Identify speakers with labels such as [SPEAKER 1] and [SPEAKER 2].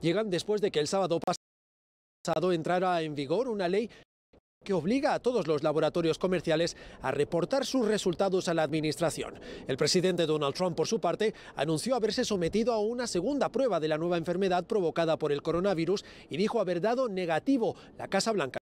[SPEAKER 1] llegan después de que el sábado pasado entrara en vigor una ley que obliga a todos los laboratorios comerciales a reportar sus resultados a la Administración. El presidente Donald Trump, por su parte, anunció haberse sometido a una segunda prueba de la nueva enfermedad provocada por el coronavirus y dijo haber dado negativo. La Casa Blanca